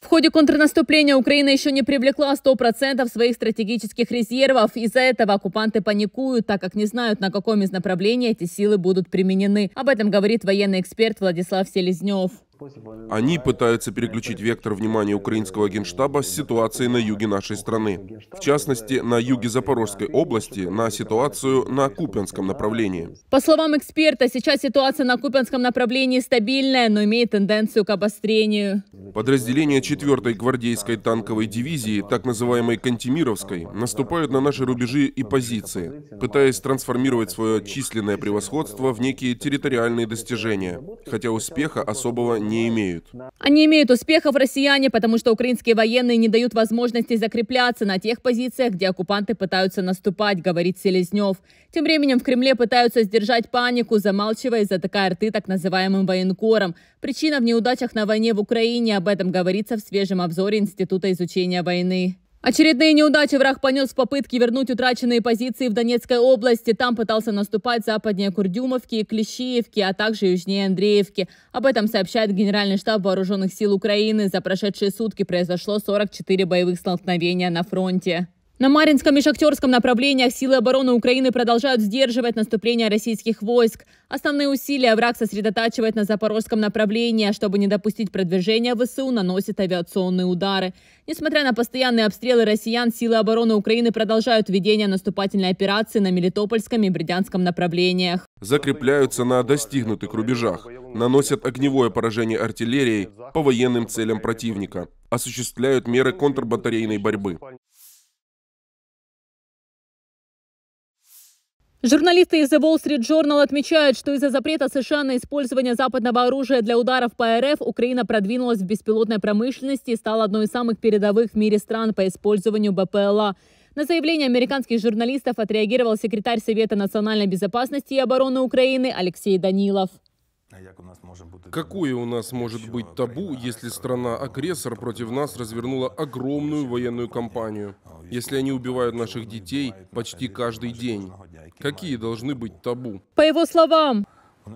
В ходе контрнаступления Украина еще не привлекла 100% своих стратегических резервов. Из-за этого оккупанты паникуют, так как не знают, на каком из направлений эти силы будут применены. Об этом говорит военный эксперт Владислав Селезнев. Они пытаются переключить вектор внимания украинского генштаба с ситуации на юге нашей страны. В частности, на юге Запорожской области, на ситуацию на Купянском направлении. По словам эксперта, сейчас ситуация на Купянском направлении стабильная, но имеет тенденцию к обострению. Подразделения 4-й гвардейской танковой дивизии, так называемой Кантемировской, наступают на наши рубежи и позиции, пытаясь трансформировать свое численное превосходство в некие территориальные достижения, хотя успеха особого не не имеют. Они имеют успехов россияне, потому что украинские военные не дают возможности закрепляться на тех позициях, где оккупанты пытаются наступать, говорит Селезнев. Тем временем в Кремле пытаются сдержать панику, замалчивая из-за затыкая рты так называемым военкором. Причина в неудачах на войне в Украине, об этом говорится в свежем обзоре Института изучения войны. Очередные неудачи враг понес в попытке вернуть утраченные позиции в Донецкой области. Там пытался наступать западнее Курдюмовки и Клещиевки, а также южнее Андреевки. Об этом сообщает Генеральный штаб Вооруженных сил Украины. За прошедшие сутки произошло 44 боевых столкновения на фронте. На Маринском и Шахтерском направлениях силы обороны Украины продолжают сдерживать наступление российских войск. Основные усилия враг сосредотачивает на запорожском направлении, чтобы не допустить продвижения ВСУ, наносит авиационные удары. Несмотря на постоянные обстрелы россиян, силы обороны Украины продолжают ведение наступательной операции на Мелитопольском и Бердянском направлениях. Закрепляются на достигнутых рубежах, наносят огневое поражение артиллерией по военным целям противника осуществляют меры контрбатарейной борьбы. Журналисты из The Wall Street Journal отмечают, что из-за запрета США на использование западного оружия для ударов по РФ Украина продвинулась в беспилотной промышленности и стала одной из самых передовых в мире стран по использованию БПЛА. На заявление американских журналистов отреагировал секретарь Совета национальной безопасности и обороны Украины Алексей Данилов. А Какое у нас может быть табу, если страна-агрессор против нас развернула огромную военную кампанию? А, если они убивают наших детей почти каждый день? Какие должны быть табу? По его словам,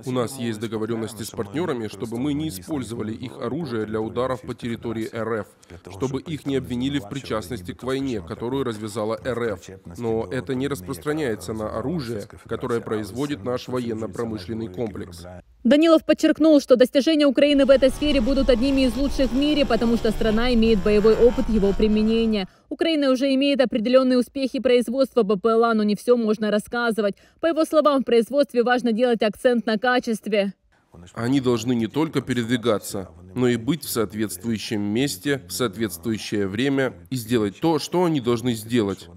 у нас есть договоренности с партнерами, чтобы мы не использовали их оружие для ударов по территории РФ, чтобы их не обвинили в причастности к войне, которую развязала РФ. Но это не распространяется на оружие, которое производит наш военно-промышленный комплекс. Данилов подчеркнул, что достижения Украины в этой сфере будут одними из лучших в мире, потому что страна имеет боевой опыт его применения. Украина уже имеет определенные успехи производства БПЛА, но не все можно рассказывать. По его словам, в производстве важно делать акцент на качестве. Они должны не только передвигаться, но и быть в соответствующем месте, в соответствующее время и сделать то, что они должны сделать.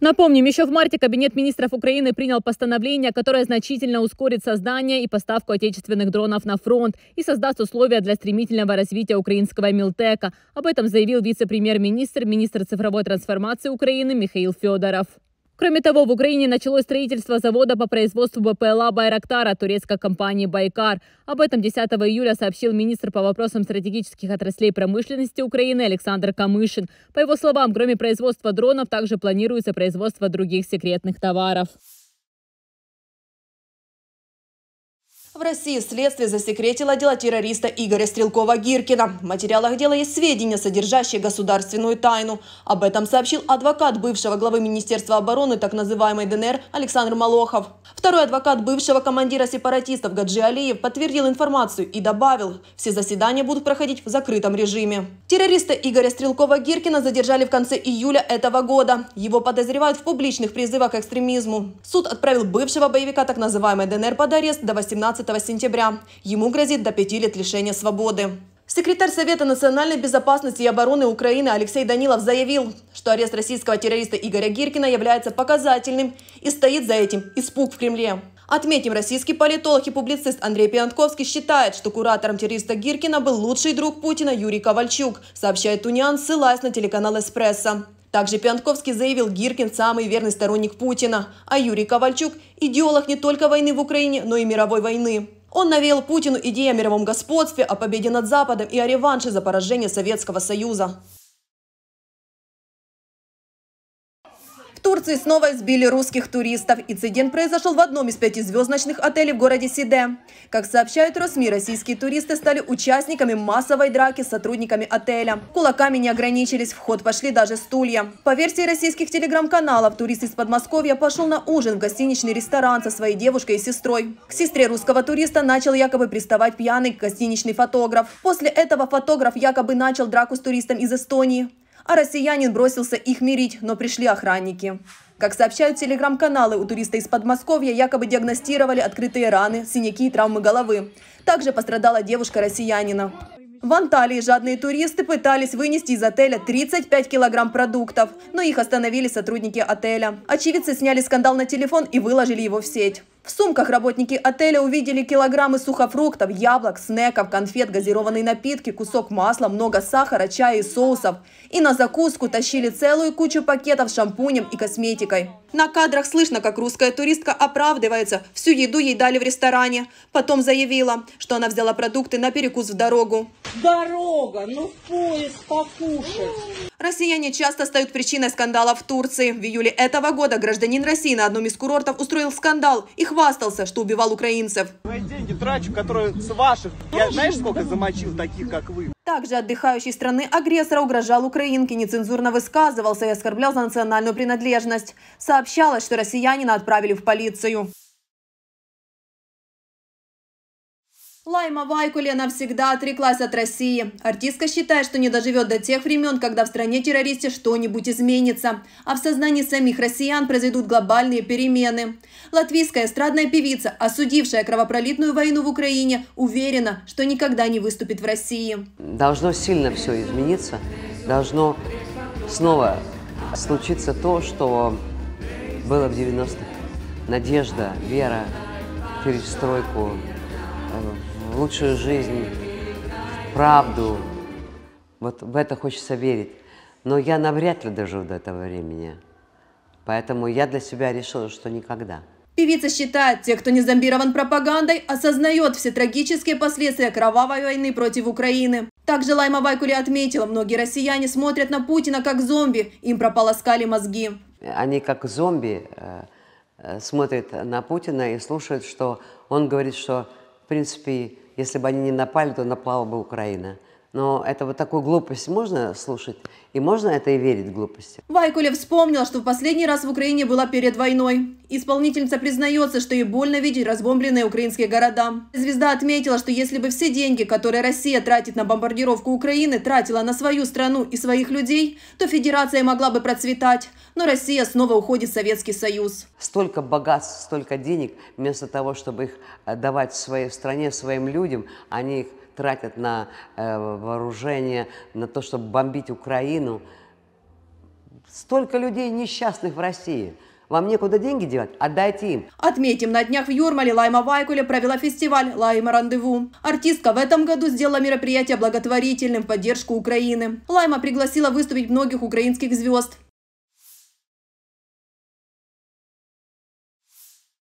Напомним, еще в марте Кабинет министров Украины принял постановление, которое значительно ускорит создание и поставку отечественных дронов на фронт и создаст условия для стремительного развития украинского Милтека. Об этом заявил вице-премьер-министр, министр цифровой трансформации Украины Михаил Федоров. Кроме того, в Украине началось строительство завода по производству БПЛА «Байрактара» турецкой компании «Байкар». Об этом 10 июля сообщил министр по вопросам стратегических отраслей промышленности Украины Александр Камышин. По его словам, кроме производства дронов, также планируется производство других секретных товаров. В России следствие засекретило дело террориста Игоря Стрелкова-Гиркина. В материалах дела есть сведения, содержащие государственную тайну. Об этом сообщил адвокат бывшего главы Министерства обороны так называемой ДНР Александр Малохов. Второй адвокат бывшего командира сепаратистов Гаджи Алиев подтвердил информацию и добавил, все заседания будут проходить в закрытом режиме. Террориста Игоря Стрелкова-Гиркина задержали в конце июля этого года. Его подозревают в публичных призывах к экстремизму. Суд отправил бывшего боевика так называемой ДНР под арест до 18 15 сентября. Ему грозит до пяти лет лишения свободы. Секретарь Совета национальной безопасности и обороны Украины Алексей Данилов заявил, что арест российского террориста Игоря Гиркина является показательным и стоит за этим испуг в Кремле. Отметим, российский политолог и публицист Андрей Пиантковский считает, что куратором террориста Гиркина был лучший друг Путина Юрий Ковальчук, сообщает УНИАН, ссылаясь на телеканал «Эспрессо». Также Пиантковский заявил, Гиркин – самый верный сторонник Путина, а Юрий Ковальчук – идеолог не только войны в Украине, но и мировой войны. Он навел Путину идею о мировом господстве, о победе над Западом и о реванше за поражение Советского Союза. В Турции снова избили русских туристов. Инцидент произошел в одном из пятизвездочных отелей в городе Сиде. Как сообщают РосМИ, российские туристы стали участниками массовой драки с сотрудниками отеля. Кулаками не ограничились, в ход пошли даже стулья. По версии российских телеграм-каналов, турист из Подмосковья пошел на ужин в гостиничный ресторан со своей девушкой и сестрой. К сестре русского туриста начал якобы приставать пьяный гостиничный фотограф. После этого фотограф якобы начал драку с туристом из Эстонии. А россиянин бросился их мирить, но пришли охранники. Как сообщают телеграм-каналы, у туриста из Подмосковья якобы диагностировали открытые раны, синяки и травмы головы. Также пострадала девушка россиянина. В Анталии жадные туристы пытались вынести из отеля 35 килограмм продуктов, но их остановили сотрудники отеля. Очевидцы сняли скандал на телефон и выложили его в сеть. В сумках работники отеля увидели килограммы сухофруктов, яблок, снеков, конфет, газированные напитки, кусок масла, много сахара, чая и соусов. И на закуску тащили целую кучу пакетов с шампунем и косметикой. На кадрах слышно, как русская туристка оправдывается. Всю еду ей дали в ресторане. Потом заявила, что она взяла продукты на перекус в дорогу. Дорога, ну поезд покушать. Россияне часто стают причиной скандалов в Турции. В июле этого года гражданин России на одном из курортов устроил скандал и хвастался, что убивал украинцев. Мои ну, деньги трачу, которые с ваших. Я знаешь, сколько замочил таких, как вы? Также отдыхающий страны агрессора угрожал украинке, нецензурно высказывался и оскорблял за национальную принадлежность. Сообщалось, что россиянина отправили в полицию. Лайма Вайкуле навсегда отреклась от России. Артистка считает, что не доживет до тех времен, когда в стране террористе что-нибудь изменится, а в сознании самих россиян произойдут глобальные перемены. Латвийская эстрадная певица, осудившая кровопролитную войну в Украине, уверена, что никогда не выступит в России. Должно сильно все измениться, должно снова случиться то, что было в 90-х. Надежда, вера, перестройку, э, в лучшую жизнь, в правду. Вот в это хочется верить. Но я навряд ли доживу до этого времени. Поэтому я для себя решила, что никогда. Певица считает, те, кто не зомбирован пропагандой, осознает все трагические последствия кровавой войны против Украины. Также Лайма Вайкули отметила, многие россияне смотрят на Путина как зомби, им прополоскали мозги. Они как зомби э, э, смотрят на Путина и слушают, что он говорит, что в принципе если бы они не напали, то напала бы Украина. Но это вот такую глупость можно слушать? И можно это и верить глупости? Вайкуля вспомнил, что в последний раз в Украине была перед войной. Исполнительница признается, что ей больно видеть разбомбленные украинские города. Звезда отметила, что если бы все деньги, которые Россия тратит на бомбардировку Украины, тратила на свою страну и своих людей, то федерация могла бы процветать. Но Россия снова уходит в Советский Союз. Столько богатств, столько денег, вместо того, чтобы их э, давать своей стране, своим людям, они их тратят на э, вооружение, на то, чтобы бомбить Украину. Столько людей несчастных в России. Вам некуда деньги девать? Отдайте им. Отметим, на днях в Юрмале Лайма Вайкуля провела фестиваль «Лайма Рандеву». Артистка в этом году сделала мероприятие благотворительным в поддержку Украины. Лайма пригласила выступить многих украинских звезд.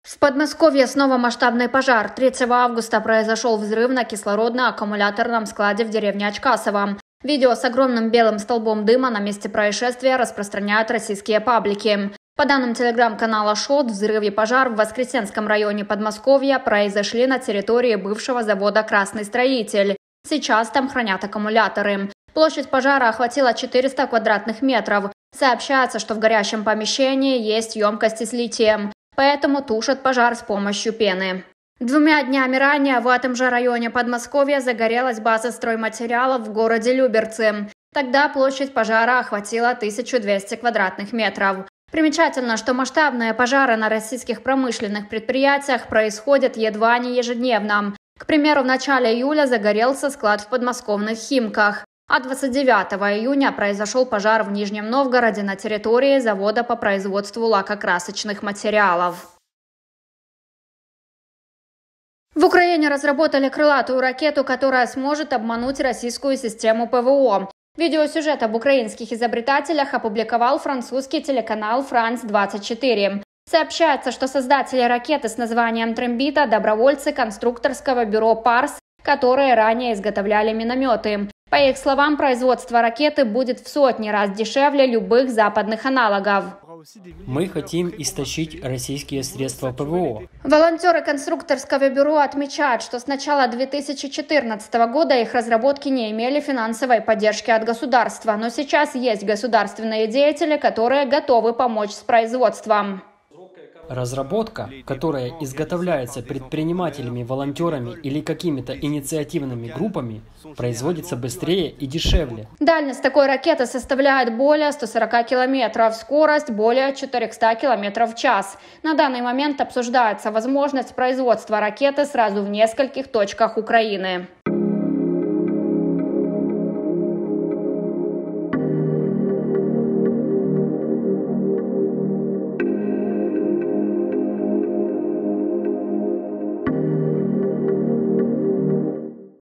В Подмосковье снова масштабный пожар. 3 августа произошел взрыв на кислородно-аккумуляторном складе в деревне Очкасово. Видео с огромным белым столбом дыма на месте происшествия распространяют российские паблики. По данным телеграм-канала «Шот», взрыв и пожар в Воскресенском районе Подмосковья произошли на территории бывшего завода «Красный строитель». Сейчас там хранят аккумуляторы. Площадь пожара охватила 400 квадратных метров. Сообщается, что в горящем помещении есть емкости с литием поэтому тушат пожар с помощью пены. Двумя днями ранее в этом же районе Подмосковья загорелась база стройматериалов в городе Люберцы. Тогда площадь пожара охватила 1200 квадратных метров. Примечательно, что масштабные пожары на российских промышленных предприятиях происходят едва не ежедневно. К примеру, в начале июля загорелся склад в подмосковных Химках. А 29 июня произошел пожар в Нижнем Новгороде на территории завода по производству лакокрасочных материалов. В Украине разработали крылатую ракету, которая сможет обмануть российскую систему ПВО. Видеосюжет об украинских изобретателях опубликовал французский телеканал «Франс-24». Сообщается, что создатели ракеты с названием «Трембита» – добровольцы конструкторского бюро «Парс» которые ранее изготовляли минометы. По их словам, производство ракеты будет в сотни раз дешевле любых западных аналогов. Мы хотим истощить российские средства ПВО. Волонтеры конструкторского бюро отмечают, что с начала 2014 года их разработки не имели финансовой поддержки от государства, но сейчас есть государственные деятели, которые готовы помочь с производством. Разработка, которая изготовляется предпринимателями, волонтерами или какими-то инициативными группами, производится быстрее и дешевле. Дальность такой ракеты составляет более 140 километров, скорость более 400 километров в час. На данный момент обсуждается возможность производства ракеты сразу в нескольких точках Украины.